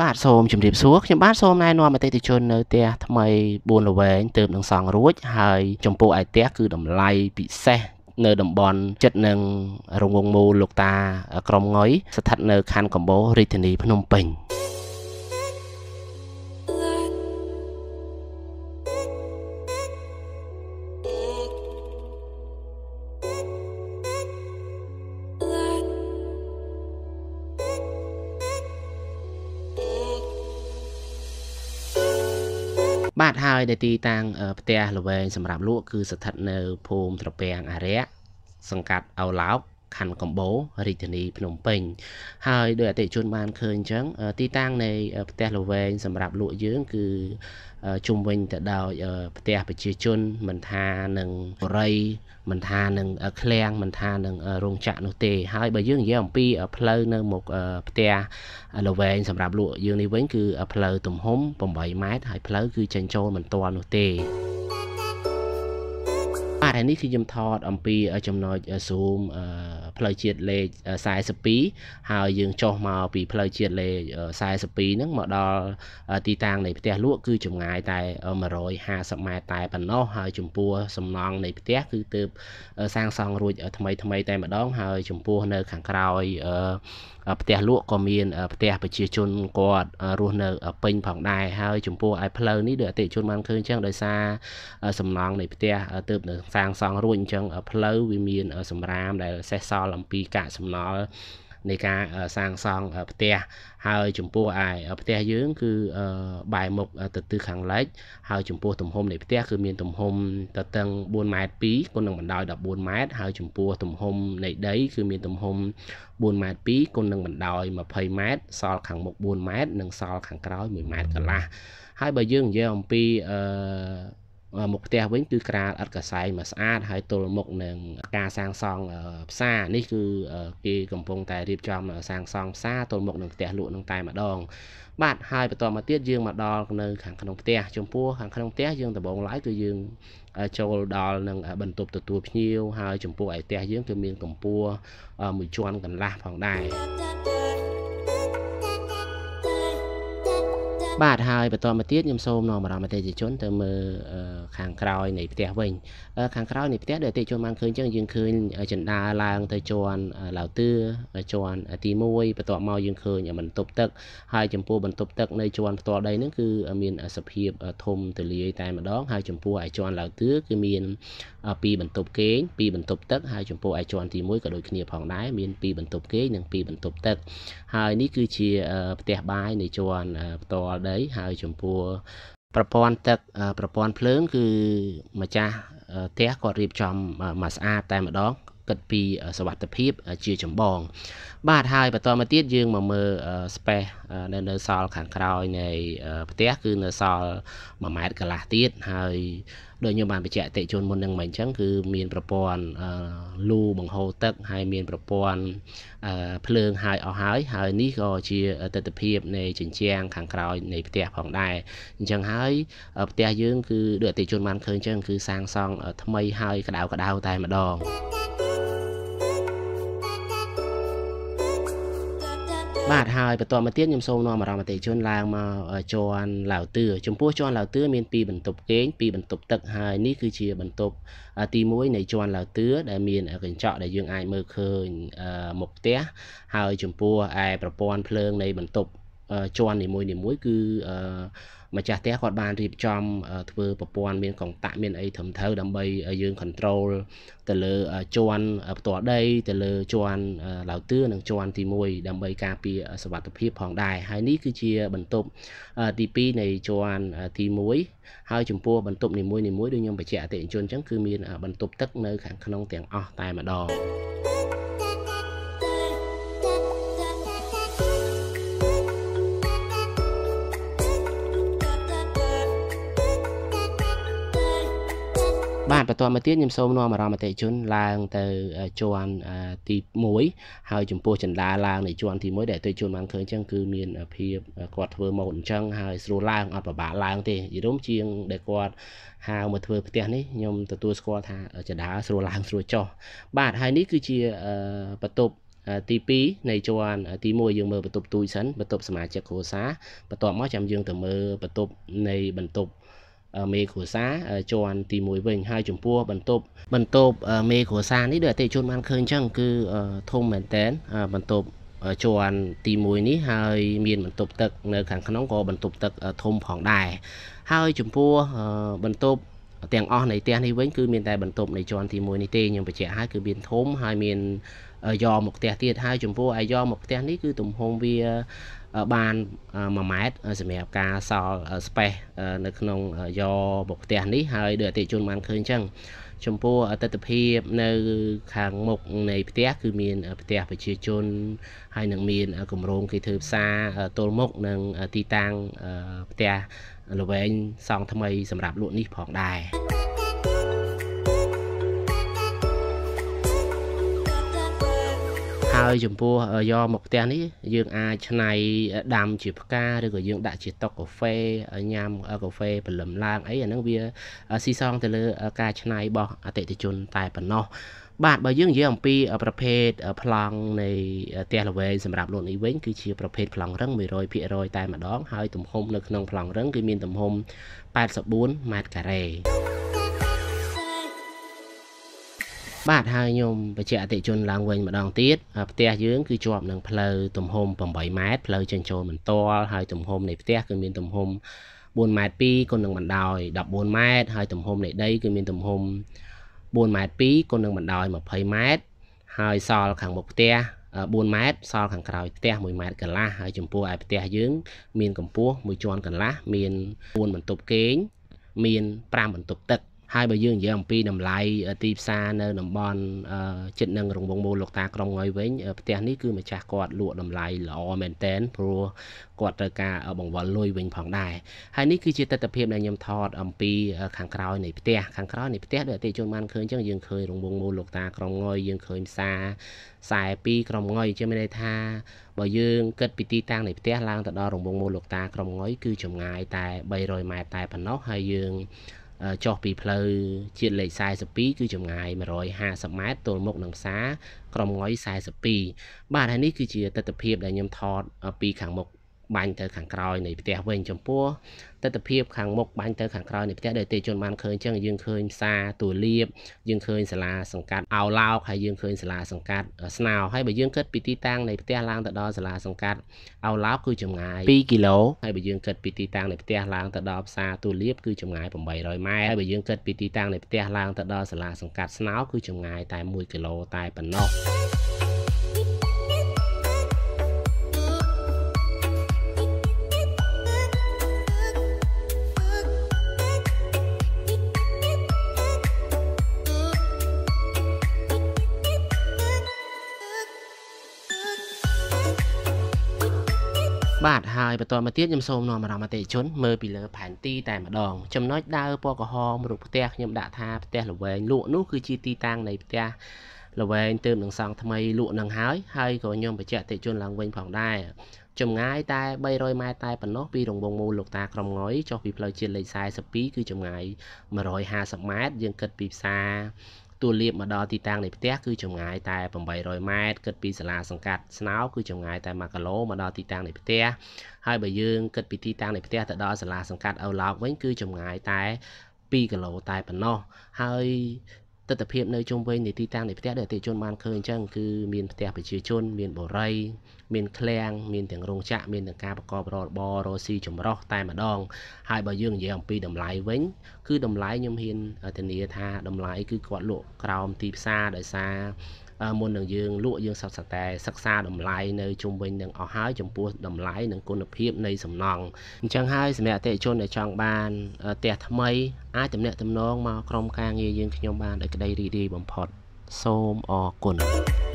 បាទសូមជម្រាបសួរខ្ញុំបាទសូមណែនាំអតិថិជននៅផ្ទះថ្មី4ល្វែងទើបនឹងសង់រួចហើយចំពោះឯផ្ទះគឺតម្លៃពិសេស នៅតំបន់ចិត្តនឹងរងងមូលលោកតាក្រមងុយស្ថិតនៅខណ្ឌកម្ពុជារាជធានី ភ្នំពេញបាទហើយដែលទីតាំងផ្ទះល្វែងសម្រាប់លក់ គឺស្ថិតនៅ ភូមិត្រពាំងអារៈសង្កាត់អូឡោកខណ្ឌកំបោររាជធានីភ្នំពេញ ហើយដោយអតិជនបានឃើញអញ្ចឹងទីតាំងនៃផ្ទះលវែងសម្រាប់លក់យើង គឺជុំវិញទៅដោយផ្ទះប្រជាជនមិនថានឹងបរិយមិនថានឹងឃ្លាំងមិនថានឹងរោងចក្រនោះទេ ហើយបើយើងនិយាយអំពីផ្លូវនៅមុខផ្ទះលវែងសម្រាប់លក់យើងនេះវិញ គឺផ្លូវទំហំ8ម៉ែត្រហើយផ្លូវគឺចេញចូលមិនទាន់នោះទេបាទហើយនេះគឺខ្ញុំថតអំពីចំណុច zoom អឺផ្លូវជាតិលេខ42ហើយយើងចុះមកពីផ្លូវជាតិលេខ42ហ្នឹងមកដល់ទីតាំង នៃផ្ទះលក់គឺចម្ងាយតែ150ម៉ែត្រតែប៉ុណ្ណោះហើយចំពោះសំណង់នៃផ្ទះគឺទើបសាងសង់រួចថ្មីថ្មីតែម្ដងហើយចំពោះនៅខាងក្រោយផ្ទះលក់ក៏មានផ្ទះប្រជាជនគាត់រស់នៅពេញផងដែរហើយចំពោះឯផ្លូវនេះដូចអតិជនបានឃើញអញ្ចឹងដោយសារសំណង់នៃផ្ទះទើបនឹងសាងសង់រួចអញ្ចឹងផ្លូវវាមាន សម្រាមដែលសេះសល់ល់អំពីកាកសំណល់នៃការសាងសង់ផ្ទះហើយចំពោះឯផ្ទះយើង គឺបែរមុខទៅទិសខាងលិចហើយចំពោះទំហំនៃផ្ទះគឺមានទំហំតតឹង4ម៉ែត្រ2គុណនឹងបណ្ដោយ14ម៉ែត្រហើយចំពោះទំហំនៃដី គឺមានទំហំ4ម៉ែត្រ2គុណនឹងបណ្ដោយ20ម៉ែត្រសល់ខាងមុខ4ម៉ែត្រនិងសល់ខាងក្រោយ1ម៉ែត្រកន្លះហើយបើយើងនិយាយអំពីអឺមុខផ្ទះវិញគឺក្រាលឥតកសែងមកស្អាតហើយទល់មុខនឹងការសាងសង់ផ្សារនេះគឺគេកំពុងតែរៀបចំសាងសង់ផ្សារទល់មុខនឹងផ្ទះលក់នឹងតែម្ដង បាទហើយបន្តមកទៀតយើងមកដល់នៅខាងក្នុងផ្ទះចំពោះខាងក្នុងផ្ទះយើងដំបងឡើយគឺយើងចូលដល់នឹងបន្ទប់ទទួលភ្ញៀវហើយចំពោះឯផ្ទះយើងគឺមានកម្ពស់មួយជាន់កន្លះផងដែរបាទហើយបន្តមកទៀតខ្ញុំសូមនាំអារម្មណ៍អតិថិជនទៅមើលខាងក្រោយនៃផ្ទះវិញខាងក្រោយនៃផ្ទះដែលអតិថិជនបានឃើញចឹងយើងឃើញចិន្តាឡើងទៅជាន់ឡាវទឿជាន់ទី1បន្ទាប់មកយើងឃើញបន្ទប់ទឹកហើយចំពោះបន្ទប់ទឹកនៃជាន់ផ្ទាល់ដីហ្នឹងគឺមានសភាពធំទូលាយតែម្ដងហើយចំពោះឯជាន់ឡាវទឿគឺមាន2បន្ទប់គេង2បន្ទប់ទឹកហើយចំពោះឯជាន់ទី1ក៏ដូចគ្នាផងដែរមាន2បន្ទប់គេងនិង2បន្ទប់ទឹកហើយនេះគឺជាផ្ទះបាយនៃជាន់ផ្ទាល់ដីហើយចំពោះប្រព័ន្ធទឹកប្រព័ន្ធភ្លើង គឺម្ចាស់ផ្ទះគាត់រៀបចំមកស្អាតតែម្ដងគិតពីសវត្ថភាពជាចម្បង បាទហើយបន្តមកទៀតយើងមកមើល space នៅនៅសល់ខាងក្រោយនៃផ្ទះគឺនៅសល់1ម៉ែត្រកន្លះទៀតហើយដោយខ្ញុំបានបញ្ជាក់អតិជនមុននឹងមកអញ្ចឹងគឺមានប្រព័ន្ធលូបង្ហូរទឹកហើយមានប្រព័ន្ធភ្លើងហើយអស់ហើយហើយ នេះក៏ជាទស្សនវិជ្ជានៃជញ្ជាំងខាងក្រោយនៃផ្ទះផងដែរអញ្ចឹងហើយផ្ទះយើងគឺដោយអតិជនបានឃើញអញ្ចឹង គឺសាងសង់ថ្មីហើយក្តៅក្តៅតែម្ដងបាទហើយបន្តមកទៀតខ្ញុំសូមនាំអារម្មណ៍អតិជនឡើងមកជាន់ឡាវទឿចំពោះជាន់ឡាវទឿមាន2បន្ទប់គេង2បន្ទប់ទឹកហើយនេះគឺជាបន្ទប់ ទី1នៃជាន់ឡាវទឿដែលមានកញ្ចក់ដែលយើងអាចមើលឃើញមុខផ្ទះហើយចំពោះឯប្រព័ន្ធភ្លើងនៃបន្ទប់ជាន់នីមួយនីមួយគឺម្ចាស់ផ្ទះគាត់បានរៀបចំ ធ្វើប្រព័ន្ធមានកុងតាក់មានអីត្រឹមត្រូវដើម្បីយើង control ទៅលើជាន់ផ្ទាល់ដីទៅលើជាន់ឡាវទឿនិងជាន់ទី1ដើម្បីការពារសុវត្ថិភាពផងដែរហើយនេះគឺជាបន្ទប់ទី2នៃជាន់ទី1ហើយចំពោះបន្ទប់នីមួយៗដូចខ្ញុំបញ្ជាក់អតិថិជនអញ្ចឹងគឺមាន បន្ទប់ទឹកនៅខាងក្នុងទាំងអស់តែម្ដង thank you បាទបន្តមកទៀតខ្ញុំសូមនាំអារម្មណ៍អតិជនឡើងទៅជាន់ទី1ហើយចំពោះចន្ទាឡើងនៃជាន់ទី1ដែលអតិជនបានឃើញអញ្ចឹងគឺមានភាពគាត់ធ្វើម៉ូតអញ្ចឹងហើយស្រួលឡើងអត់ពិបាកឡើងទេយីរំជាងដែលគាត់ហៅមកធ្វើផ្ទះនេះខ្ញុំទទួលស្គាល់ថាចន្ទាស្រួលឡើងស្រួលចុះបាទហើយនេះគឺជាបន្ទប់ទី2នៃជាន់ទី1យើងមើលបន្ទប់ទូចសិនបន្ទប់សមាជិកគ្រួសារបន្ទាប់មកចាំយើងទៅមើលបន្ទប់នៃបន្ទប់មេគ្រួសារជាន់ទី1វិញហើយចំពោះបន្ទប់បន្ទប់មេគ្រួសារនេះដោយអតិជនបានឃើញអញ្ចឹងគឺធំមែនតែនបន្ទប់ជាន់ទី1នេះហើយមានបន្ទប់ទឹកនៅខាងក្នុងក៏បន្ទប់ទឹកធំផងដែរហើយចំពោះបន្ទប់ទាំងអស់នៃផ្ទះនេះវិញគឺមានតែបន្ទប់នៃជាន់ទី1នេះទេខ្ញុំបញ្ជាក់ហើយគឺមានធំហើយមានយ៉មកផ្ទះទៀតហើយចំពោះឯយ៉មកផ្ទះនេះគឺទំហំវាបាន1ម៉ែត្រសម្រាប់ការសល់ space នៅក្នុងយ៉មកផ្ទះនេះហើយដោយអតិជនបានឃើញអញ្ចឹងចំពោះអតិថិភាពនៅខាងមុខនៃផ្ទះគឺមានផ្ទះប្រជាជន ហើយនឹងមានគម្រោងគេធ្វើផ្សារទល់មុខនិងទីតាំងផ្ទះល្វែងសង់ថ្មីសម្រាប់លក់នេះផងដែរហើយចំពោះយកមកផ្ទះនេះយើងអាចច្នៃដាំជាផ្កាឬក៏យើងដាក់ជាតុកាហ្វេញ៉ាំកាហ្វេព្រលឹមឡើងអីអាហ្នឹងវាស៊ីសងទៅលើ ការច្នៃរបស់អតិថិជន តែប៉ុណ្ណោះ បាទបើយើងនិយាយអំពីប្រភេទប្លង់នៃផ្ទះល្វែងសម្រាប់លោកនេះវិញគឺជាប្រភេទប្លង់រឹង100%តែម្ដងហើយ ទំហំនៅក្នុងប្លង់រឹងគឺមានទំហំ84ម៉ែត្រការ៉េបាទហើយខ្ញុំបញ្ជាក់អតិជនឡើងវិញម្ដងទៀតផ្ទះយើងគឺជាប់នឹងផ្លូវទំហំ8ម៉ែត្រផ្លូវចេញចូលមិនទាល់ហើយទំហំនៃផ្ទះគឺមានទំហំ4ម៉ែត្រ2គុណនឹងបណ្ដោយ14ម៉ែត្រហើយទំហំនៃដីគឺមានទំហំ4ម៉ែត្រ2គុណនឹងបណ្ដោយ20ម៉ែត្រហើយសល់ខាងមុខផ្ទះ4ម៉ែត្រសល់ខាងក្រោយផ្ទះ1ម៉ែត្រកន្លះហើយចំពោះឯផ្ទះយើង មានកម្ពស់1ជាន់កន្លះមាន4បន្ទប់គេងមាន5បន្ទប់ទឹកហើយបើយើងនិយាយអំពីតម្លៃទីផ្សារនៅតំបន់ចិត្តនឹងរង្វង់មូលលោកតាក្រុងងុយវិញផ្ទះនេះគឺម្ចាស់គាត់លក់តម្លៃល្អមែនតែនព្រោះគាត់ត្រូវការបង្វិលលុយវិញផងដែរហើយនេះគឺជាទស្សនវិជ្ជាដែលខ្ញុំថត អំពីខាងក្រោយនៃផ្ទះខាងក្រោយនៃផ្ទះដែលអតិជនបានឃើញចឹងយើងឃើញរង្វង់មូលលោកតាក្រុងងុយយើងឃើញផ្សារខ្សែ2ក្រុងងុយជាមានន័យថាបើយើង គិតពីទីតាំងនៃផ្ទះឡើងទៅដល់រង្វង់មូលលោកតាក្រុងងុយគឺចម្ងាយតែ300ម៉ែត្រតែប៉ុណ្ណោះហើយយើងចុះពីផ្លូវជាតិលេខ42គឺចម្ងាយ150ម៉ែត្រទល់មុខនឹងផ្សារក្រុមងុយ42បាទហើយនេះគឺជាទស្សនវិជ្ជាដែលខ្ញុំថតពីខាងមុខបាញ់ទៅខាងក្រោយនៃផ្ទះវិញចំពោះទស្សនភាពខាងមុខបាញ់ទៅខាងក្រោយនៃផ្ទះដែលទេជនបានឃើញចឹងយើងឃើញផ្សារទូលៀបយើងឃើញសាលាសង្កាត់អោឡោកហើយយើងឃើញសាលាសង្កាត់ស្នោហើយបើយើងគិតពីទីតាំងនៃផ្ទះឡើងទៅដល់សាលាសង្កាត់អោឡោកគឺចម្ងាយ2គីឡូហើយបើយើងគិតពីទីតាំងនៃផ្ទះឡើងទៅដល់ផ្សារទូលៀបគឺចម្ងាយ800ម៉ែត្រហើយបើយើងគិតពីទីតាំងនៃផ្ទះឡើងទៅដល់សាលាសង្កាត់ស្នោគឺចម្ងាយតែ1គីឡូតែប៉ុណ្ណោះ thank you បាទហើយបន្តមកទៀតខ្ញុំសូមនាំអារម្មណ៍អតិជនមើលពីលើផែនទីតែម្ដងចំណុចដើរពណ៌ក្រហមរូបផ្ទះខ្ញុំដាក់ថាផ្ទះល្វែងលក់នោះគឺជាទីតាំងនៃផ្ទះល្វែងទើបនឹងសង់ថ្មីលក់នឹងហើយហើយក៏ខ្ញុំបញ្ជាក់អតិជនឡើងវិញផងដែរចម្ងាយតែ300ម៉ែត្រតែប៉ុណ្ណោះពីរង្វង់មូលលោកតាក្រមងុយចុះពីផ្លូវជាតិលេខ42គឺចម្ងាយ150ម៉ែត្រយើងគិតពីផ្សារទួលលាបមកដល់ទីតាំងនៃផ្ទះគឺចម្ងាយតែ800ម៉ែត្រគិតពីសាលាសង្កាត់ស្នោគឺចម្ងាយតែ1គីឡូមកដល់ទីតាំងនៃផ្ទះហើយបើយើងគិតពីទីតាំងនៃផ្ទះទៅដល់សាលាសង្កាត់អូឡោកវិញគឺចម្ងាយតែ2គីឡូតែប៉ុណ្ណោះហើយទស្សនភាពនៅជុំវិញនៃទីតាំងនៃផ្ទះដែលអតិជនបានឃើញអញ្ចឹងគឺមានផ្ទះប្រជាជន មានបូរី មានឃ្លាំងមានទាំងរោងចក្រមានទាំងការប្រកបរបររស៊ីចម្រុះតែម្ដងហើយបើយើងនិយាយអំពីតម្លៃវិញគឺតម្លៃខ្ញុំហ៊ានធានាថាតម្លៃគឺគាត់លក់ក្រោមទីផ្សារដោយសារមុននឹងយើងលក់យើងសពសតែសិក្សាតម្លៃនៅជុំវិញនឹងអស់ហើយចំពោះតម្លៃនិងគុណភាពនៃសំណង់អញ្ចឹងហើយសម្រាប់អតិថិជនដែលចង់បានផ្ទះថ្មី អាចទំនាក់ទំនងមកក្រុមការងារយើងខ្ញុំបានដោយក្តីរីករាយបំផុតសូមអរគុណ